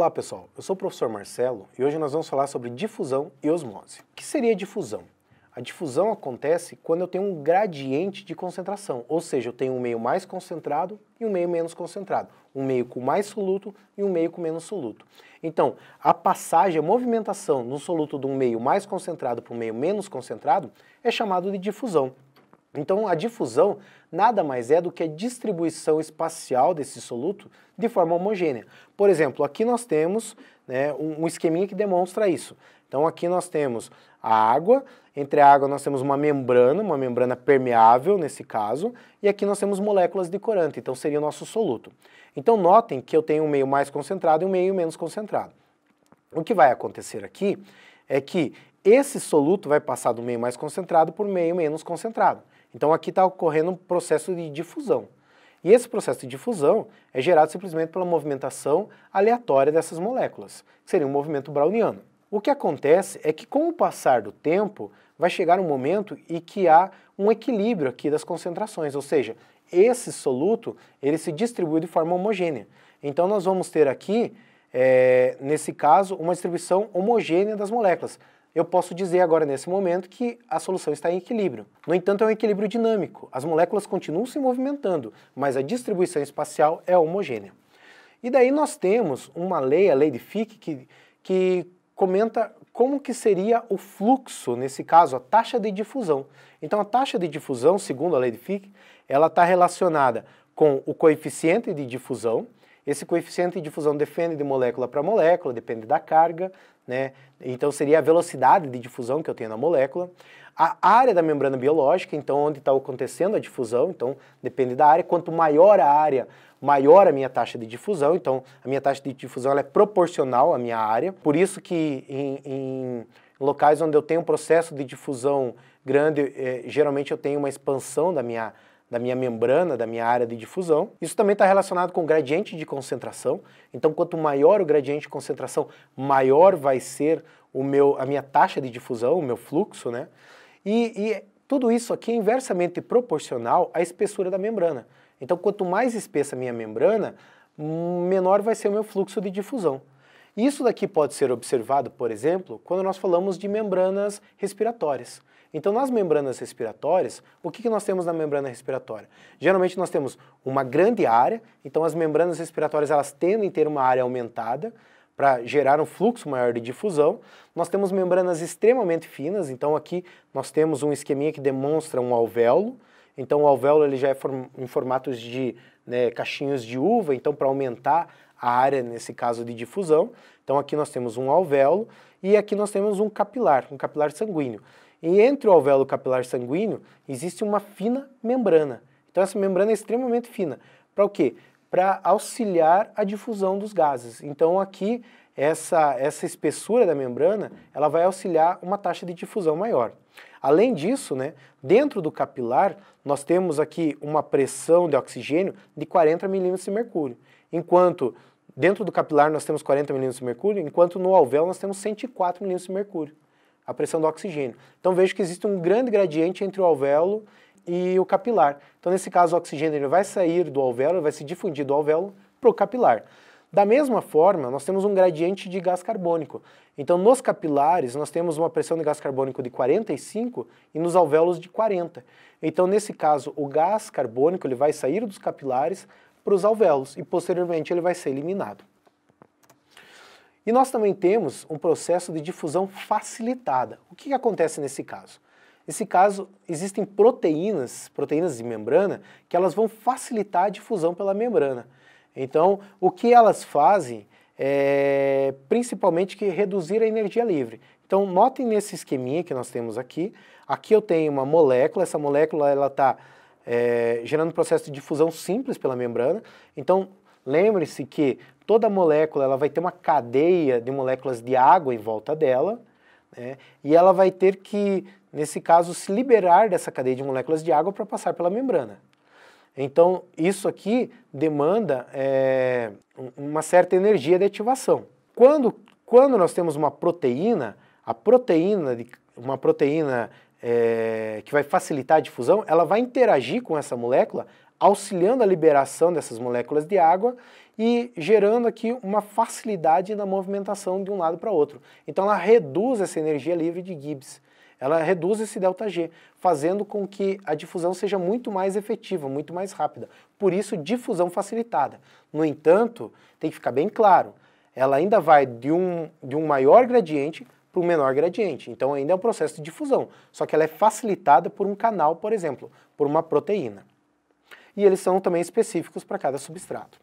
Olá pessoal, eu sou o professor Marcelo e hoje nós vamos falar sobre difusão e osmose. O que seria difusão? A difusão acontece quando eu tenho um gradiente de concentração, ou seja, eu tenho um meio mais concentrado e um meio menos concentrado, um meio com mais soluto e um meio com menos soluto. Então, a passagem, a movimentação no soluto de um meio mais concentrado para um meio menos concentrado é chamado de difusão. Então, a difusão nada mais é do que a distribuição espacial desse soluto de forma homogênea. Por exemplo, aqui nós temos né, um esqueminha que demonstra isso. Então, aqui nós temos a água, entre a água nós temos uma membrana, uma membrana permeável nesse caso, e aqui nós temos moléculas de corante, então seria o nosso soluto. Então, notem que eu tenho um meio mais concentrado e um meio menos concentrado. O que vai acontecer aqui é que esse soluto vai passar do meio mais concentrado para o meio menos concentrado. Então aqui está ocorrendo um processo de difusão. E esse processo de difusão é gerado simplesmente pela movimentação aleatória dessas moléculas, que seria um movimento browniano. O que acontece é que com o passar do tempo, vai chegar um momento em que há um equilíbrio aqui das concentrações, ou seja, esse soluto ele se distribui de forma homogênea. Então nós vamos ter aqui, é, nesse caso, uma distribuição homogênea das moléculas, eu posso dizer agora nesse momento que a solução está em equilíbrio. No entanto, é um equilíbrio dinâmico. As moléculas continuam se movimentando, mas a distribuição espacial é homogênea. E daí nós temos uma lei, a lei de Fick, que, que comenta como que seria o fluxo, nesse caso, a taxa de difusão. Então a taxa de difusão, segundo a lei de Fick, ela está relacionada com o coeficiente de difusão, esse coeficiente de difusão depende de molécula para molécula, depende da carga, né? Então seria a velocidade de difusão que eu tenho na molécula, a área da membrana biológica, então onde está acontecendo a difusão, então depende da área. Quanto maior a área, maior a minha taxa de difusão. Então a minha taxa de difusão é proporcional à minha área. Por isso que em, em locais onde eu tenho um processo de difusão grande, eh, geralmente eu tenho uma expansão da minha área da minha membrana, da minha área de difusão. Isso também está relacionado com o gradiente de concentração. Então, quanto maior o gradiente de concentração, maior vai ser o meu, a minha taxa de difusão, o meu fluxo, né? E, e tudo isso aqui é inversamente proporcional à espessura da membrana. Então, quanto mais espessa a minha membrana, menor vai ser o meu fluxo de difusão. Isso daqui pode ser observado, por exemplo, quando nós falamos de membranas respiratórias. Então, nas membranas respiratórias, o que, que nós temos na membrana respiratória? Geralmente nós temos uma grande área, então as membranas respiratórias elas tendem a ter uma área aumentada, para gerar um fluxo maior de difusão. Nós temos membranas extremamente finas, então aqui nós temos um esqueminha que demonstra um alvéolo. Então o alvéolo ele já é form em formatos de né, caixinhos de uva, então para aumentar a área, nesse caso, de difusão. Então aqui nós temos um alvéolo e aqui nós temos um capilar, um capilar sanguíneo. E entre o alvéolo e o capilar sanguíneo existe uma fina membrana. Então essa membrana é extremamente fina. Para o quê? Para auxiliar a difusão dos gases. Então aqui essa, essa espessura da membrana ela vai auxiliar uma taxa de difusão maior. Além disso, né, dentro do capilar, nós temos aqui uma pressão de oxigênio de 40 milímetros de mercúrio, enquanto Dentro do capilar nós temos 40 milímetros de mercúrio, enquanto no alvéolo nós temos 104 milímetros de mercúrio, a pressão do oxigênio. Então vejo que existe um grande gradiente entre o alvéolo e o capilar. Então nesse caso o oxigênio ele vai sair do alvéolo, vai se difundir do alvéolo para o capilar. Da mesma forma, nós temos um gradiente de gás carbônico. Então, nos capilares, nós temos uma pressão de gás carbônico de 45 e nos alvéolos de 40. Então, nesse caso, o gás carbônico ele vai sair dos capilares, para os alvéolos e posteriormente ele vai ser eliminado. E nós também temos um processo de difusão facilitada. O que, que acontece nesse caso? Nesse caso, existem proteínas, proteínas de membrana, que elas vão facilitar a difusão pela membrana. Então, o que elas fazem é principalmente que reduzir a energia livre. Então, notem nesse esqueminha que nós temos aqui. Aqui eu tenho uma molécula, essa molécula ela está é, gerando um processo de difusão simples pela membrana. Então, lembre-se que toda molécula ela vai ter uma cadeia de moléculas de água em volta dela, né? e ela vai ter que, nesse caso, se liberar dessa cadeia de moléculas de água para passar pela membrana. Então, isso aqui demanda é, uma certa energia de ativação. Quando, quando nós temos uma proteína, a proteína, de, uma proteína é, que vai facilitar a difusão, ela vai interagir com essa molécula, auxiliando a liberação dessas moléculas de água e gerando aqui uma facilidade na movimentação de um lado para outro. Então ela reduz essa energia livre de Gibbs ela reduz esse ΔG, fazendo com que a difusão seja muito mais efetiva, muito mais rápida. Por isso, difusão facilitada. No entanto, tem que ficar bem claro, ela ainda vai de um, de um maior gradiente para o menor gradiente. Então ainda é um processo de difusão, só que ela é facilitada por um canal, por exemplo, por uma proteína. E eles são também específicos para cada substrato.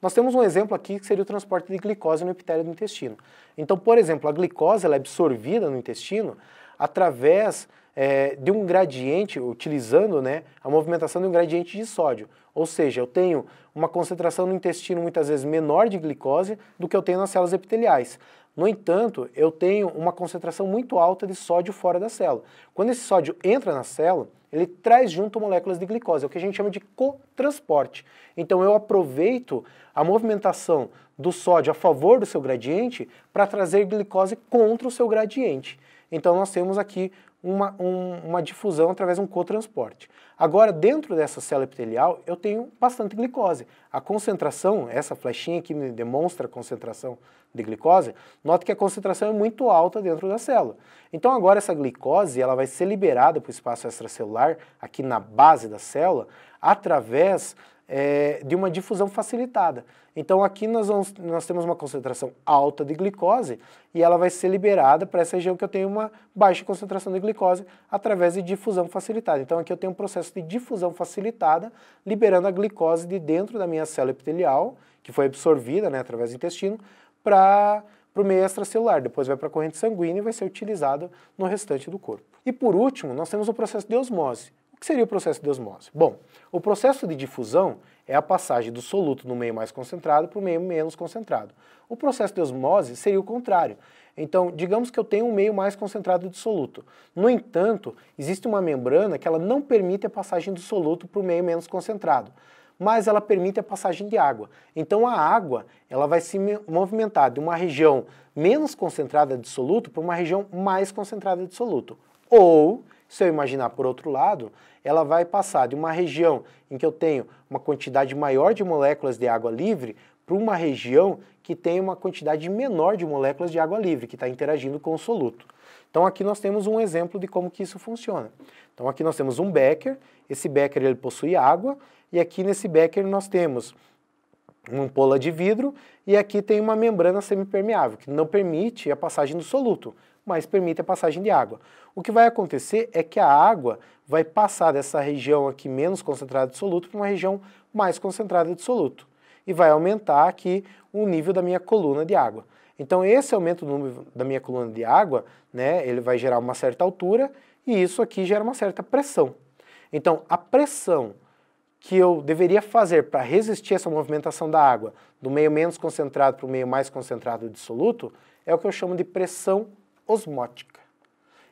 Nós temos um exemplo aqui que seria o transporte de glicose no epitélio do intestino. Então, por exemplo, a glicose é absorvida no intestino através é, de um gradiente, utilizando né, a movimentação de um gradiente de sódio. Ou seja, eu tenho uma concentração no intestino muitas vezes menor de glicose do que eu tenho nas células epiteliais. No entanto, eu tenho uma concentração muito alta de sódio fora da célula. Quando esse sódio entra na célula, ele traz junto moléculas de glicose, é o que a gente chama de cotransporte. Então eu aproveito a movimentação do sódio a favor do seu gradiente para trazer glicose contra o seu gradiente. Então nós temos aqui uma, um, uma difusão através de um cotransporte. Agora, dentro dessa célula epitelial, eu tenho bastante glicose. A concentração, essa flechinha que me demonstra a concentração de glicose, note que a concentração é muito alta dentro da célula. Então, agora essa glicose ela vai ser liberada para o espaço extracelular, aqui na base da célula, através é, de uma difusão facilitada. Então aqui nós, vamos, nós temos uma concentração alta de glicose e ela vai ser liberada para essa região que eu tenho uma baixa concentração de glicose através de difusão facilitada. Então aqui eu tenho um processo de difusão facilitada, liberando a glicose de dentro da minha célula epitelial, que foi absorvida né, através do intestino, para para o meio extracelular, depois vai para a corrente sanguínea e vai ser utilizado no restante do corpo. E por último, nós temos o processo de osmose que seria o processo de osmose? Bom, o processo de difusão é a passagem do soluto no meio mais concentrado para o meio menos concentrado. O processo de osmose seria o contrário. Então, digamos que eu tenho um meio mais concentrado de soluto. No entanto, existe uma membrana que ela não permite a passagem do soluto para o meio menos concentrado, mas ela permite a passagem de água. Então, a água ela vai se movimentar de uma região menos concentrada de soluto para uma região mais concentrada de soluto. Ou se eu imaginar por outro lado, ela vai passar de uma região em que eu tenho uma quantidade maior de moléculas de água livre para uma região que tem uma quantidade menor de moléculas de água livre, que está interagindo com o soluto. Então aqui nós temos um exemplo de como que isso funciona. Então aqui nós temos um becker, esse becker ele possui água, e aqui nesse becker nós temos uma ampola de vidro, e aqui tem uma membrana semipermeável, que não permite a passagem do soluto mas permite a passagem de água. O que vai acontecer é que a água vai passar dessa região aqui menos concentrada de soluto para uma região mais concentrada de soluto e vai aumentar aqui o nível da minha coluna de água. Então esse aumento do número da minha coluna de água, né, ele vai gerar uma certa altura e isso aqui gera uma certa pressão. Então a pressão que eu deveria fazer para resistir essa movimentação da água do meio menos concentrado para o meio mais concentrado de soluto é o que eu chamo de pressão osmótica.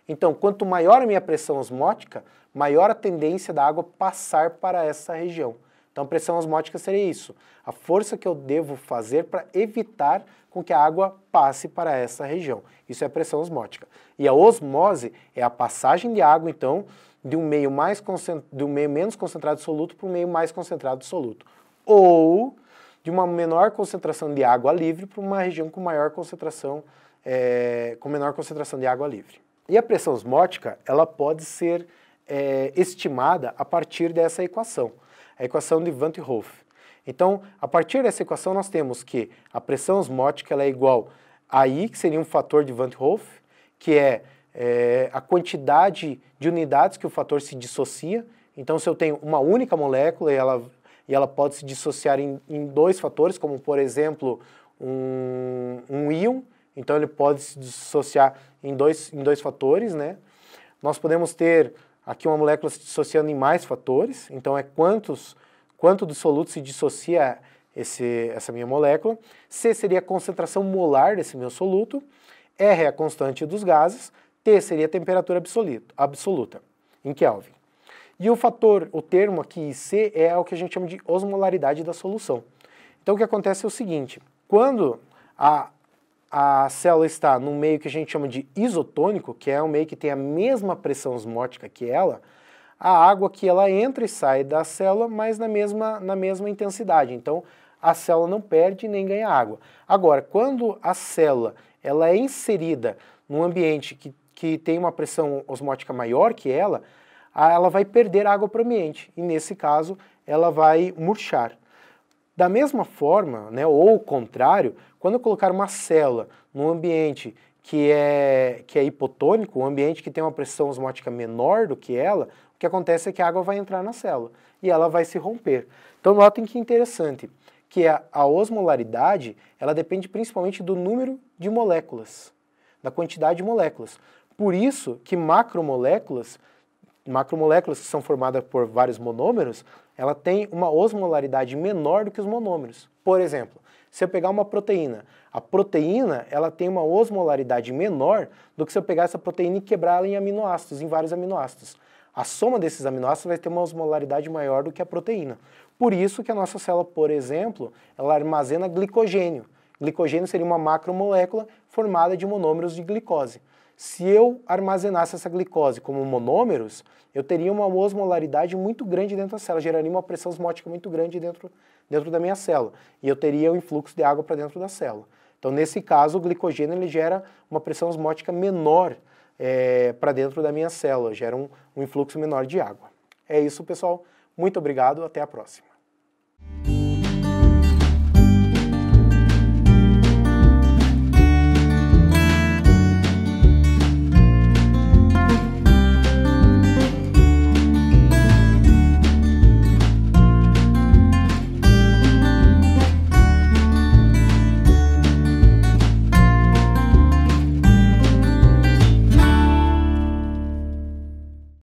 Então, quanto maior a minha pressão osmótica, maior a tendência da água passar para essa região. Então, pressão osmótica seria isso, a força que eu devo fazer para evitar com que a água passe para essa região. Isso é pressão osmótica. E a osmose é a passagem de água, então, de um meio, mais concent... de um meio menos concentrado soluto para um meio mais concentrado soluto. Ou de uma menor concentração de água livre para uma região com maior concentração é, com menor concentração de água livre. E a pressão osmótica ela pode ser é, estimada a partir dessa equação, a equação de Van't Hoff. Então, a partir dessa equação, nós temos que a pressão osmótica ela é igual a I, que seria um fator de Van't Hoff, que é, é, a quantidade de unidades que o fator se dissocia. Então, se eu tenho uma única molécula e ela, e ela pode se dissociar em, em dois fatores, como, por exemplo, um, um íon, então ele pode se dissociar em dois, em dois fatores, né? Nós podemos ter aqui uma molécula se dissociando em mais fatores, então é quantos, quanto do soluto se dissocia esse, essa minha molécula. C seria a concentração molar desse meu soluto. R é a constante dos gases. T seria a temperatura absoluta, absoluta em Kelvin. E o fator, o termo aqui, C, é o que a gente chama de osmolaridade da solução. Então o que acontece é o seguinte, quando a, a célula está num meio que a gente chama de isotônico, que é um meio que tem a mesma pressão osmótica que ela, a água que ela entra e sai da célula, mas na mesma, na mesma intensidade. Então, a célula não perde nem ganha água. Agora, quando a célula ela é inserida num ambiente que, que tem uma pressão osmótica maior que ela, ela vai perder água para o ambiente e, nesse caso, ela vai murchar. Da mesma forma, né, ou o contrário, quando eu colocar uma célula num ambiente que é, que é hipotônico, um ambiente que tem uma pressão osmótica menor do que ela, o que acontece é que a água vai entrar na célula e ela vai se romper. Então, notem que interessante, que a, a osmolaridade, ela depende principalmente do número de moléculas, da quantidade de moléculas. Por isso que macromoléculas macromoléculas que são formadas por vários monômeros, ela tem uma osmolaridade menor do que os monômeros. Por exemplo, se eu pegar uma proteína, a proteína ela tem uma osmolaridade menor do que se eu pegar essa proteína e quebrá-la em aminoácidos, em vários aminoácidos. A soma desses aminoácidos vai ter uma osmolaridade maior do que a proteína. Por isso que a nossa célula, por exemplo, ela armazena glicogênio. Glicogênio seria uma macromolécula formada de monômeros de glicose. Se eu armazenasse essa glicose como monômeros, eu teria uma osmolaridade muito grande dentro da célula, geraria uma pressão osmótica muito grande dentro, dentro da minha célula, e eu teria o um influxo de água para dentro da célula. Então, nesse caso, o glicogênio ele gera uma pressão osmótica menor é, eh, para dentro da minha célula, gera um, um influxo menor de água. É isso, pessoal. Muito obrigado, até a próxima.